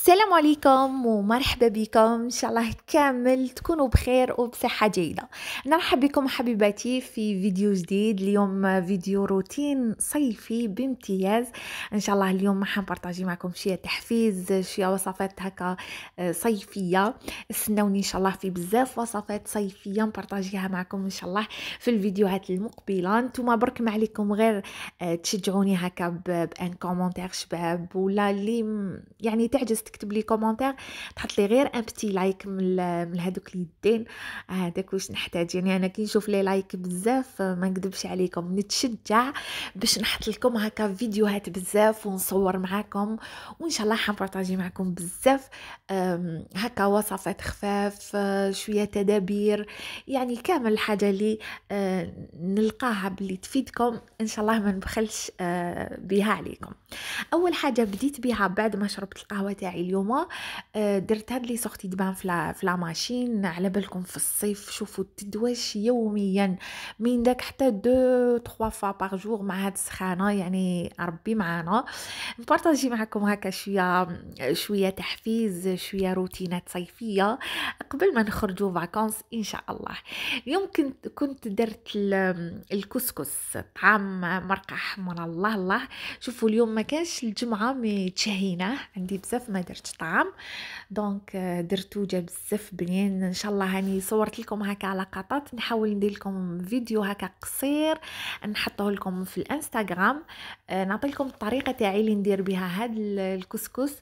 السلام عليكم ومرحبا بكم ان شاء الله كامل تكونوا بخير وبصحه جيده نرحب بكم حبيباتي في فيديو جديد اليوم فيديو روتين صيفي بامتياز ان شاء الله اليوم حنبارطاجي معكم شويه تحفيز شويه وصفات هكا آه، صيفيه استنوني ان شاء الله في بزاف وصفات صيفيه نبارطاجيها معكم ان شاء الله في الفيديوهات المقبله نتوما برك ما عليكم غير آه، تشجعوني هكا بان كومونتير شباب ولا اللي يعني تعجز تكتب لي كومونتير تحط لي غير ان بتي لايك من, من هذوك اليدين هذاك واش نحتاج يعني انا كي نشوف لي لايك بزاف ما نكذبش عليكم نتشجع باش نحط لكم هكا فيديوهات بزاف ونصور معاكم وان شاء الله حنبارطاجي معكم بزاف هكا وصفات خفاف شويه تدابير يعني كامل الحاجه اللي أه، نلقاها باللي تفيدكم ان شاء الله ما نبخلش أه، بها عليكم اول حاجه بديت بها بعد ما شربت القهوه تاعي اليوم آه، درت هاد لي سورتي دبان في لا ماشين على بالكم في الصيف شوفوا التدواش يوميا من داك حتى دو تخوا فا باغ جور مع هاد السخانه يعني ربي معانا نبارطاجي معكم هكا شويه شويه تحفيز شويه روتينات صيفيه قبل ما نخرجوا فاكونس ان شاء الله اليوم كنت كنت درت الكسكس طعام مرقه من الله الله شوفوا اليوم ما كانش الجمعه مي تشهيناه عندي بزاف ما درتش طعام دونك آه، درتو جا بزاف بنين ان شاء الله هاني صورت لكم هكا على قطات نحاول ندير لكم فيديو هكا قصير نحطه لكم في الانستغرام آه، نعطي لكم الطريقه تاعي اللي ندير بها هاد الكسكس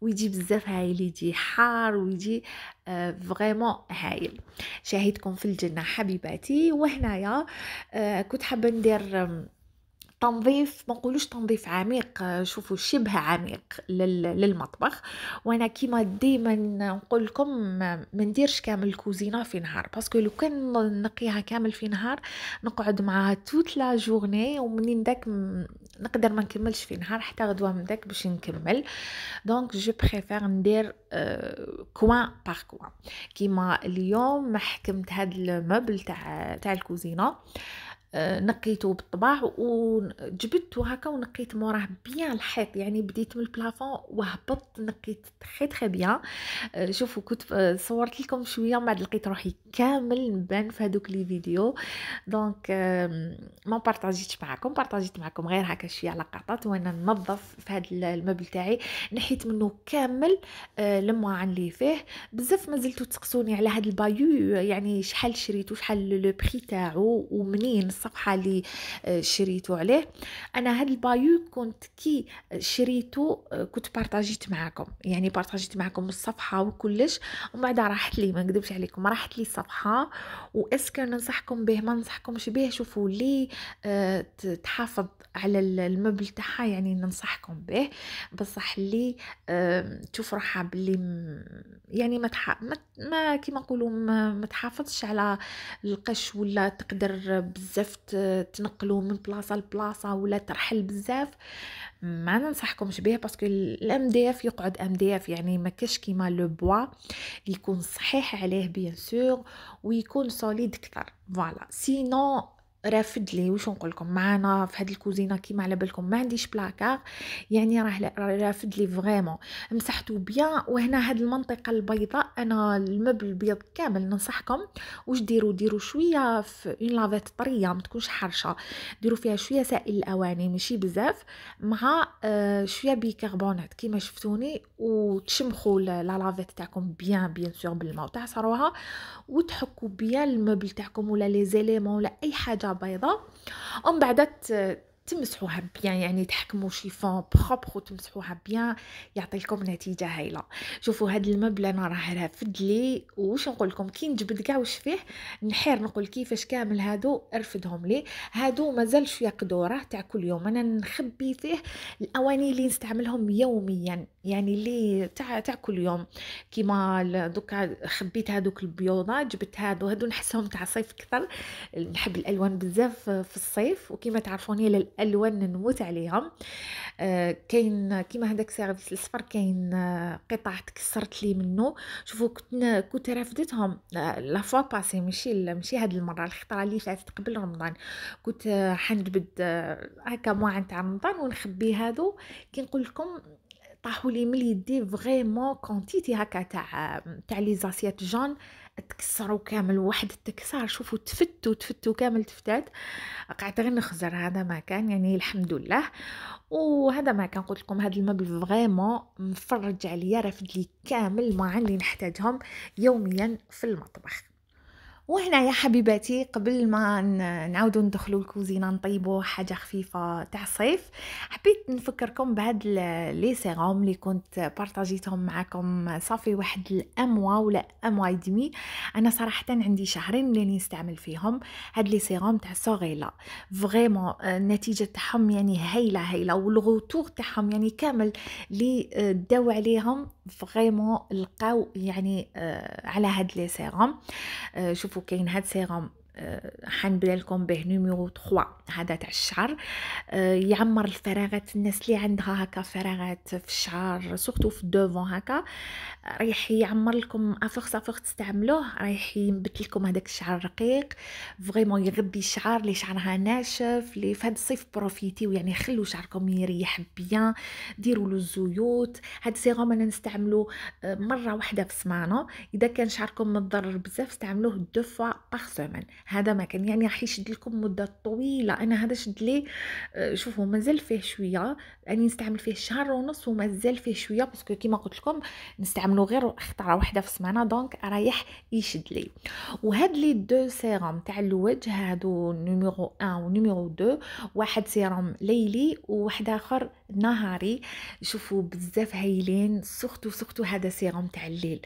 ويجي بزاف هايل يجي حار ويجي آه، فريمون هايل شاهدكم في الجنه حبيباتي وهنايا كنت حابه ندير تنظيف ما نقولوش تنظيف عميق آه، شوفوا شبه عميق للمطبخ وانا كيما ديما نقول لكم ما نديرش كامل الكوزينه في نهار باسكو لو كان نقيها كامل في نهار نقعد معاها توت لا جورني ومنين داك نقدر ما نكملش في نهار حتى غدوه من داك باش نكمل دونك جو بريفير ندير كوان بار كوان كيما اليوم حكمت هاد الموبل تاع تاع الكوزينه نقيته بالطباع وجبدته هكا ونقيت موراه بيان الحيط يعني بديت من البلافون وهبطت نقيت تخي تخي بيان آه، شوفوا كنت صورت لكم شويه ما لقيت روحي كامل مبان في هذوك لي فيديو دونك ما بارطاجيتش معكم بارطاجيت معكم غير هكا شويه على قطات وانا ننظف في هذا المبل تاعي نحيت منه كامل آه، عن لي فيه بزاف مازلتو تسقسوني على هذا البايو يعني شحال شريتو شحال لو بري تاعو ومنين الصفحة اللي آه، شريته عليه أنا هاد البايو كنت كي آه، شريته آه، كنت بارطاجيت معاكم يعني بارطاجيت معاكم الصفحة وكلش ومن بعد راحت لي ما نكذبش عليكم راحت لي الصفحة واسكن ننصحكم به ما ننصحكمش به شوفوا لي تحافظ على المبل تاعها يعني ننصحكم به بصح لي تشوف روحها باللي يعني ما تح... ما, ما كيما نقولوا ما, ما تحافظش على القش ولا تقدر بزاف بزاف تنقلوا من بلاصه لبلاصه ولا ترحل بزاف ما ننصحكمش به باسكو الام دي اف يقعد ام دي اف يعني ما كاش كيما لو بوا يكون صحيح عليه بيان سور ويكون سوليد اكثر فوالا سينو رافد لي واش نقول لكم معانا في هاد الكوزينه كيما على بالكم ما عنديش بلاكار يعني راه رافد لي فريمون مسحتو بيان وهنا هاد المنطقه البيضاء انا المبل البيض كامل ننصحكم واش ديروا ديروا شويه في اون لافيت طريه ما تكونش حرشه ديروا فيها شويه سائل الاواني ماشي بزاف مع آه، شويه بيكربونات كيما شفتوني وتشمخوا لا لافيت تاعكم بيان بيان سور بالماء وتعصروها وتحكوا بيان المبل تاعكم ولا لي زيليمون ولا اي حاجه كلها بيضة ومن بعد تمسحوها بيان يعني تحكموا شيفون بروبر وتمسحوها بيان يعطيكم نتيجه هايله شوفوا هاد المبلى انا راه رافد لي واش نقول لكم كي نجبد كاع واش فيه نحير نقول كيفاش كامل هادو رفدهم لي هادو مازال شويه قدوره تاع كل يوم انا نخبي فيه الاواني اللي نستعملهم يوميا يعني اللي تاع تاع كل يوم كيما دوكا خبيت هذوك البيوضات جبت هادو هادو نحسهم تاع صيف اكثر نحب الالوان بزاف في الصيف وكيما تعرفوني الالوان نموت عليهم آه، كاين كيما هذاك سيرفيس الصفر كاين آه، قطع تكسرت لي منه شوفوا كنت كنت رافدتهم آه، لا فوا باسي ماشي ماشي هاد المره الخطره اللي فاتت قبل رمضان كنت حنجبد هكا مواعن تاع رمضان ونخبي هادو كي نقول لكم طاحوا لي من يدي فريمون كونتيتي هكا تاع تاع لي زاسيات جون تكسروا كامل واحد التكسار شوفوا تفتوا تفتوا كامل تفتات قعدت غير نخزر هذا ما كان يعني الحمد لله وهذا ما كان قلت لكم هذا المبل فريمون مفرج عليا رافد لي كامل ما عندي نحتاجهم يوميا في المطبخ وهنا يا حبيباتي قبل ما نعاودو ندخلو الكوزينه نطيبو حاجه خفيفه تاع الصيف حبيت نفكركم بهاد لي سيروم اللي كنت بارطاجيتهم معكم صافي واحد الاموا ولا اموا دمي انا صراحه عندي شهرين اللي نستعمل فيهم هاد لي سيروم تاع سوغيلا فريمون النتيجه آه، تاعهم يعني هايله هايله والغوتور تاعهم يعني كامل اللي آه، داو عليهم فريمون لقاو يعني آه، على هاد لي سيروم شوف كيفو كاين هاد سيغوم حنبدا لكم به نيميرو 3 هذا تاع الشعر آه، يعمر الفراغات الناس اللي عندها هكا فراغات في الشعر سورتو في الدوفون هكا رايح يعمر لكم افخ افخ تستعملوه رايح ينبت لكم هذاك الشعر رقيق فريمون يغبي الشعر اللي شعرها ناشف اللي في هذا الصيف بروفيتيو يعني خلو شعركم يريح بيان ديروا له الزيوت هاد السيروم انا نستعملو آه، مره واحده في السمانه اذا كان شعركم متضرر بزاف استعملوه دو فوا باغ سومان هذا ما كان يعني راح يشد لكم مده طويله انا هذا شد لي آه، شوفوا مازال فيه شويه يعني نستعمل فيه شهر ونص ومازال فيه شويه باسكو كيما قلت لكم نستعملو غير خطره واحده في السمانه دونك رايح يشد لي وهاد لي دو سيروم تاع الوجه هادو نيميرو 1 ونيميرو 2 واحد سيروم ليلي وواحد اخر نهاري شوفوا بزاف هايلين سختو سختو هذا سيروم تاع الليل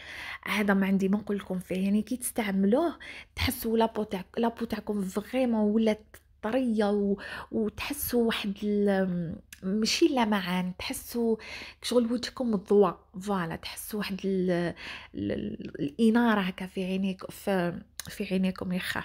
هذا ما عندي ما نقول لكم فيه يعني كي تستعملوه تحسوا لابو تاع لابو تاعكم فريمون ولات طريه و... وتحسوا واحد ال... ماشي لمعان تحسوا شغل وجهكم الضوء فوالا تحسوا واحد ال... ال... الاناره هكا في عينيك في في عينيكم يا خا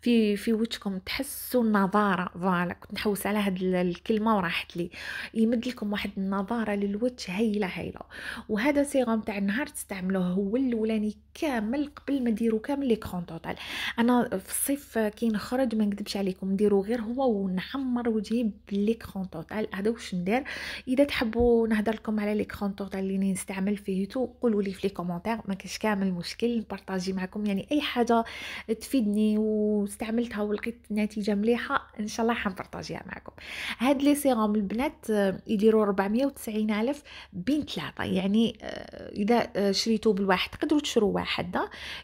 في في وجهكم تحسوا النظاره فوالا كنت نحوس على هاد الكلمه وراحت لي يمد لكم واحد النظاره للوجه هايله هايله وهذا سيروم تاع النهار تستعملوه هو الاولاني كامل قبل ما ديروا كامل لي كرون توتال انا في الصيف كي نخرج ما نكذبش عليكم نديرو غير هو ونعمر وجهي بلي كرون توتال هذا واش ندير اذا تحبوا نهضر لكم على لي كرون توتال اللي نستعمل فيه تو قولوا لي في لي كومونتير ما كاش كامل مشكل نبارطاجي معكم يعني اي حاجه تفيدني واستعملتها ولقيت نتيجه مليحه ان شاء الله حنبارطاجيها معكم هاد لي سيروم البنات آه، يديروا 490 الف بين ثلاثه يعني آه، اذا آه، شريتو بالواحد تقدروا تشرو واحد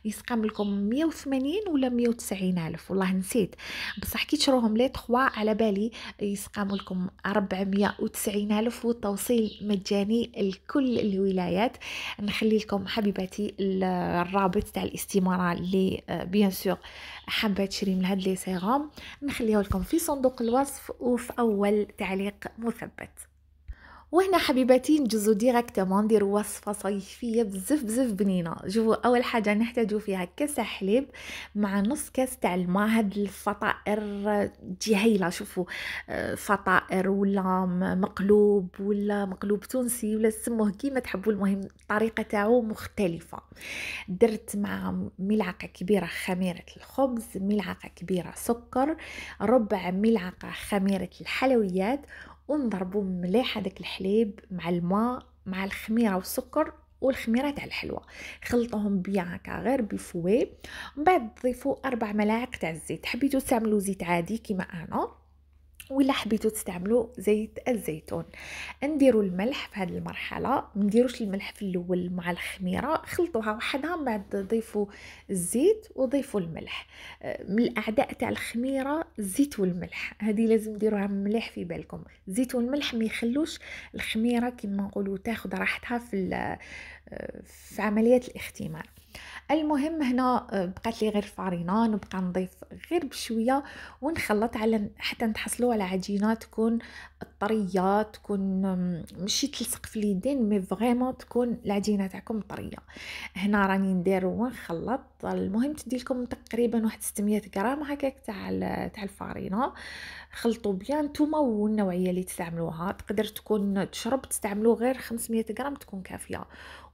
يسقم لكم 180 ولا 190 الف والله نسيت بصح كي تشروهم لي 3 على بالي يسقاموا لكم 490 الف والتوصيل مجاني لكل الولايات نخلي لكم حبيباتي الرابط تاع الاستماره اللي بيان سور حابه تشري من هاد لي سيروم نخليه لكم في صندوق الوصف وفي اول تعليق مثبت وهنا حبيباتي نجزو ديريكتومون نديرو وصفه صيفيه بزاف بزاف بنينه شوفوا اول حاجه نحتاجو فيها كاس حليب مع نص كاس تاع الماء هاد الفطائر تجي هايله شوفوا آه، فطائر ولا مقلوب ولا مقلوب تونسي ولا سموه كيما تحبو المهم الطريقه تاعو مختلفه درت مع ملعقه كبيره خميره الخبز ملعقه كبيره سكر ربع ملعقه خميره الحلويات ونضربوا مليح هذاك الحليب مع الماء مع الخميره والسكر والخميره تاع الحلوى خلطوهم بيان هكا غير بفوي من بعد تضيفوا اربع ملاعق تاع الزيت حبيتو تستعملوا زيت عادي كيما انا ولا حبيتو تستعملوا زيت الزيتون نديروا الملح في هذه المرحله ما نديروش الملح في الاول مع الخميره خلطوها وحدها من بعد ضيفوا الزيت وضيفوا الملح آه، من الاعداء تاع الخميره الزيت والملح هذه لازم ديروها مليح في بالكم الزيت والملح ما يخلوش الخميره كما نقولوا تاخذ راحتها في آه، في عمليه الاختمار المهم هنا آه، بقات لي غير الفارينان وبقى نضيف غير بشويه ونخلط على حتى نتحصلوا على عجينه تكون طريه تكون ماشي تلصق في اليدين مي فريمون تكون العجينه تاعكم طريه هنا راني ندير ونخلط المهم تدي لكم تقريبا واحد 600 غرام هكاك تاع تاع الفارينه خلطوا بيان نتوما والنوعيه اللي تستعملوها تقدر تكون تشرب تستعملوا غير 500 غرام تكون كافيه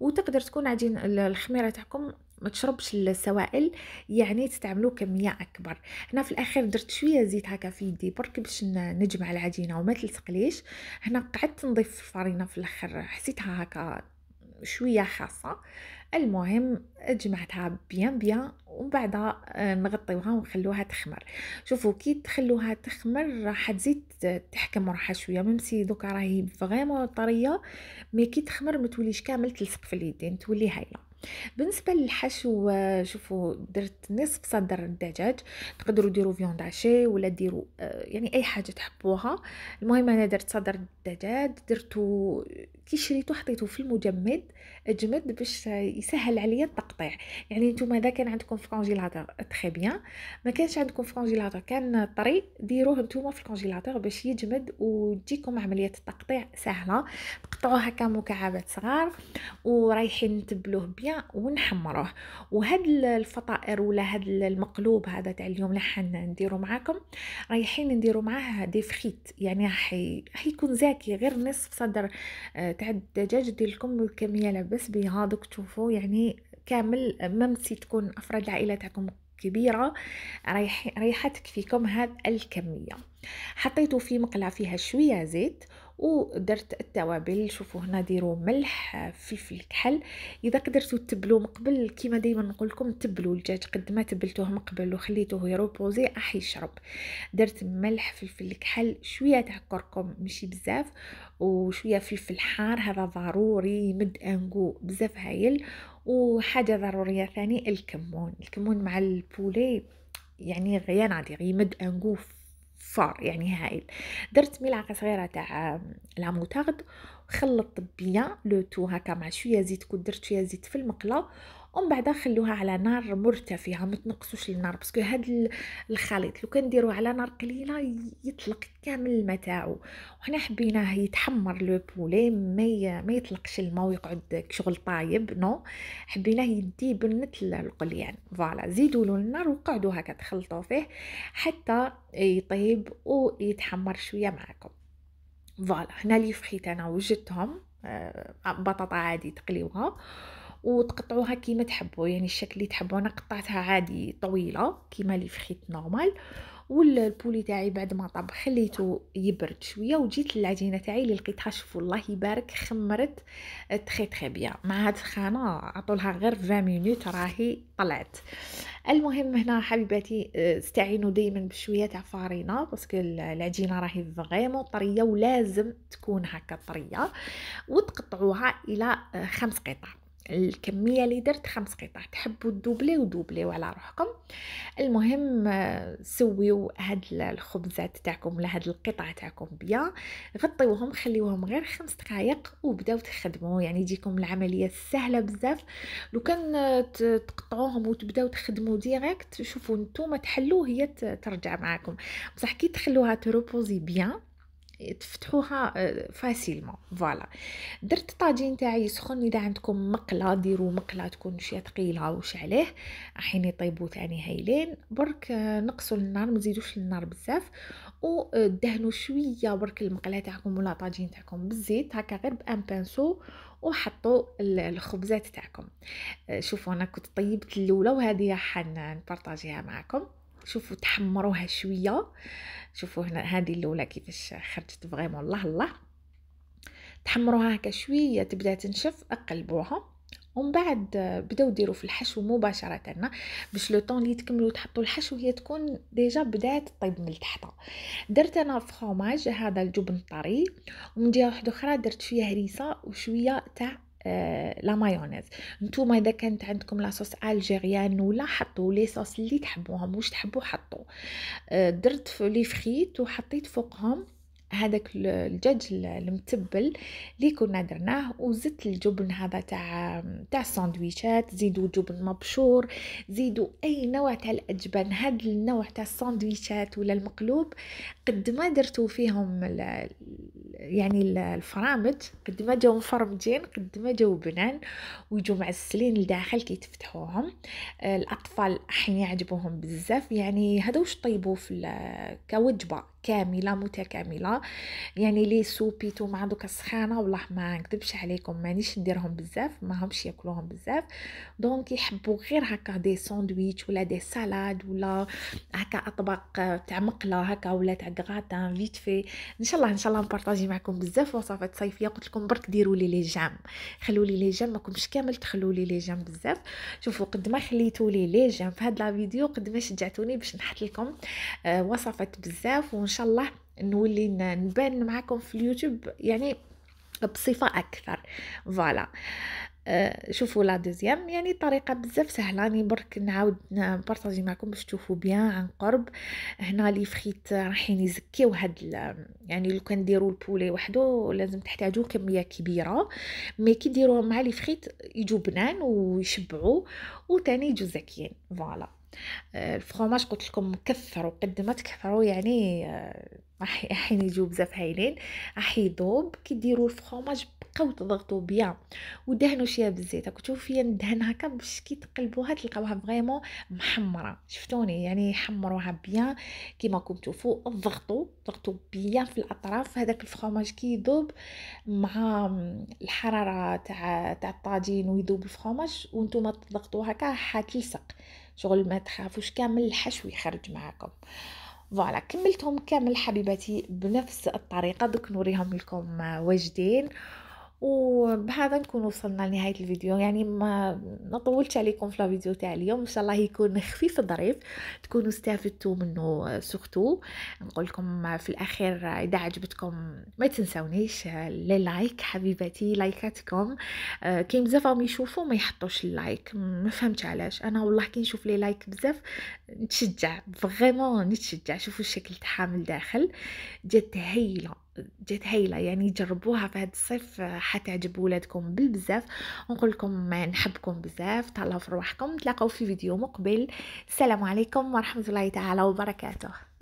وتقدر تكون عجين الخميره تاعكم ما تشربش السوائل يعني تستعملوا كميه اكبر هنا في الاخير درت شويه زيت هكا في يدي برك باش نجمع العجينه وما تلصقليش هنا قعدت نضيف الفرينه في الاخر حسيتها هكا شويه خاصه المهم جمعتها بيان بيان ومن بعدها آه، نغطيوها ونخلوها تخمر شوفوا كي تخلوها تخمر راح تزيد تحكم روحها شويه ميمسي دوكا راهي فريمون طريه مي كي تخمر ما توليش كامل تلصق في اليدين تولي هايله بالنسبه للحشو آه، شوفوا درت نصف صدر الدجاج تقدروا ديروا فيوند عشي ولا ديروا آه، يعني اي حاجه تحبوها المهم انا درت صدر الدجاج درتو كي شريته حطيته في المجمد جمد باش يسهل عليا التقطيع يعني نتوما اذا كان عندكم في الكونجيلاتور تري بيان ما كانش عندكم في الكونجيلاتور كان طري ديروه نتوما في الكونجيلاتور باش يجمد وتجيكم عمليه التقطيع سهله تقطعوه هكا مكعبات صغار ورايحين نتبلوه بيان ونحمروه وهاد الفطائر ولا هاد المقلوب هذا تاع اليوم راح نديرو معاكم رايحين نديرو معاه دي فخيت يعني راح يكون زاكي غير نصف صدر آه، تعتججدي لكم الكمية بها دوك تشوفوا يعني كامل ممسي تكون أفراد العائلة تاعكم كبيرة رايح رايحة تكفيكم هذه الكمية حطيته في مقلة فيها شوية زيت ودرت التوابل شوفوا هنا ديروا ملح آه، فلفل كحل اذا قدرتوا تبلوا من قبل كيما دائما نقول لكم تبلوا الدجاج قد ما تبلتوه من قبل وخليتوه يروبوزي راح يشرب درت ملح فلفل كحل شويه تاع كركم ماشي بزاف وشويه فلفل حار هذا ضروري يمد انغو بزاف هايل وحاجه ضروريه ثاني الكمون الكمون مع البولي يعني غيان عادي يمد انغو فار يعني هائل درت ملعقه صغيره تاع لاموتارد خلطت بيان لو تو هكا مع شويه زيت كنت درت شويه زيت في المقله ومن بعد خلوها على نار مرتفعه ما تنقصوش النار باسكو هاد الخليط لو كنديروه على نار قليله يطلق كامل الماء تاعو وحنا حبيناه يتحمر لو بولي ما ما يطلقش الماء ويقعد شغل طايب نو حبيناه يدي بنت القليان فوالا زيدوا له النار وقعدوا هكا تخلطوا فيه حتى يطيب ويتحمر شويه معاكم فوالا هنا لي فخيت انا وجدتهم آه، بطاطا عادي تقليوها وتقطعوها كيما تحبوا يعني الشكل اللي تحبوا انا قطعتها عادي طويله كيما لي فخيت نورمال والبولي تاعي بعد ما طاب خليته يبرد شويه وجيت للعجينه تاعي اللي لقيتها شوفوا الله يبارك خمرت تخي تخي بيان مع هاد الخانه عطولها غير 20 مينوت راهي طلعت المهم هنا حبيباتي آه، استعينوا دائما بشويه تاع فارينه باسكو العجينه راهي فريمون طريه ولازم تكون هكا طريه وتقطعوها الى آه، خمس قطع الكميه اللي درت خمس قطع تحبوا دوبليو ودوبلي على روحكم المهم سويو هاد الخبزات تاعكم ولا هاد القطع تاعكم بيا غطيوهم خليوهم غير خمس دقائق وبداو تخدموا يعني تجيكم العمليه سهله بزاف لو كان تقطعوهم وتبداو تخدموا ديريكت شوفوا نتوما تحلوه هي ترجع معاكم بصح كي تخلوها تروبوزي بيان تفتحوها فاسيلمون آه، فوالا درت الطاجين تاعي سخن اذا عندكم مقله ديروا مقله تكون شويه ثقيله وش عليه حين يطيبوا ثاني هايلين برك آه، نقصوا النار ما تزيدوش النار بزاف ودهنوا آه، شويه برك المقله تاعكم ولا الطاجين تاعكم بالزيت هكا غير بان بانسو وحطوا الخبزات تاعكم شوفوا انا كنت طيبت الاولى وهذه حن نبارطاجيها معكم شوفوا تحمروها شويه شوفوا هنا هذه الاولى كيفاش خرجت فريمون الله الله تحمروها هكا شويه تبدا تنشف اقلبوها ومن بعد بداو ديروا في الحشو مباشره باش لو طون اللي تكملوا تحطوا الحشو هي تكون ديجا بدات طيب من التحت درت انا فخوماج هذا الجبن الطري ومن جهه واحده اخرى درت فيها هريسه وشويه تاع آه، لا مايونيز نتوما اذا كانت عندكم لاصوص الجيريان ولا حطوا لي صوص اللي تحبوهم واش تحبوا حطوا آه، درت لي فريت وحطيت فوقهم هذاك الدجاج المتبل اللي كنا درناه وزدت الجبن هذا تاع تاع الساندويتشات زيدوا جبن مبشور زيدوا اي نوع تاع الاجبان هذا النوع تاع الساندويتشات ولا المقلوب قد ما درتو فيهم الـ يعني الفرامج قد ما جاو مفرمجين قد ما جاو بنان ويجوا معسلين لداخل كي تفتحوهم الاطفال حين يعجبوهم بزاف يعني هذا وش طيبوا في كوجبه كامله متكامله يعني لي سوبيتو مع دوك السخانه والله ما نكذبش عليكم مانيش نديرهم بزاف ما همش ياكلوهم بزاف دونك يحبوا غير هكا دي ساندويتش ولا دي سالاد ولا هكا اطباق تاع مقله هكا ولا تاع غاتان فيت في ان شاء الله ان شاء الله نبارطاجي معكم بزاف وصفات صيفيه قلت لكم برك ديروا لي لي جام خلوا لي لي جام ماكمش كامل تخلوا لي لي جام بزاف شوفوا قد ما خليتوا لي لي جام في هاد لا فيديو قد ما شجعتوني باش نحط لكم آه، وصفات بزاف وان شاء الله نولي نبان معكم في اليوتيوب يعني بصفه اكثر فوالا أه، شوفوا لا دوزيام يعني طريقه بزاف سهله راني يعني برك نعاود نبارطاجي معكم باش تشوفوا بيان عن قرب هنا لي فخيت رايحين يزكيو هاد يعني لو كان ديروا البولي وحده لازم تحتاجوا كميه كبيره مي كي ديروه مع لي فخيت يجوا بنان ويشبعوا وتاني يجوا زكيين فوالا آه، الفرماج قلت لكم كثروا قد ما تكثروا يعني آه، راح يجيو بزاف هايلين راح يذوب كي ديروا الفرماج بقاو تضغطوا بيان ودهنوا شويه بالزيت راكم تشوفوا فيا ندهن هكا باش كي تقلبوها تلقاوها فريمون محمره شفتوني يعني حمروها بيان كيما راكم تشوفوا ضغطوا ضغطوا بيان في الاطراف هذاك الفرماج كي يذوب مع الحراره تاع تاع الطاجين ويذوب الفرماج وانتم تضغطوا هكا حتلصق شغل ما تخافوش كامل الحشو يخرج معاكم فوالا كملتهم كامل حبيباتي بنفس الطريقه دوك نوريهم لكم واجدين وبهذا نكون وصلنا لنهاية الفيديو يعني ما نطولش عليكم في الفيديو تاع اليوم ان شاء الله يكون خفيف ظريف تكونوا استفدتوا منه سورتو نقول لكم في الاخير اذا عجبتكم ما تنسونيش لي لايك حبيباتي لايكاتكم آه، كاين بزاف راهم يشوفوا ما يحطوش اللايك ما فهمتش علاش انا والله كي نشوف لي لايك بزاف نتشجع فريمون نتشجع شوفوا الشكل تحامل داخل جات هايله جات هايلة يعني جربوها في هذا الصيف حتعجب ولادكم بالبزاف ونقول لكم نحبكم بزاف تهلاو في رواحكم تلاقاو في فيديو مقبل السلام عليكم ورحمة الله تعالى وبركاته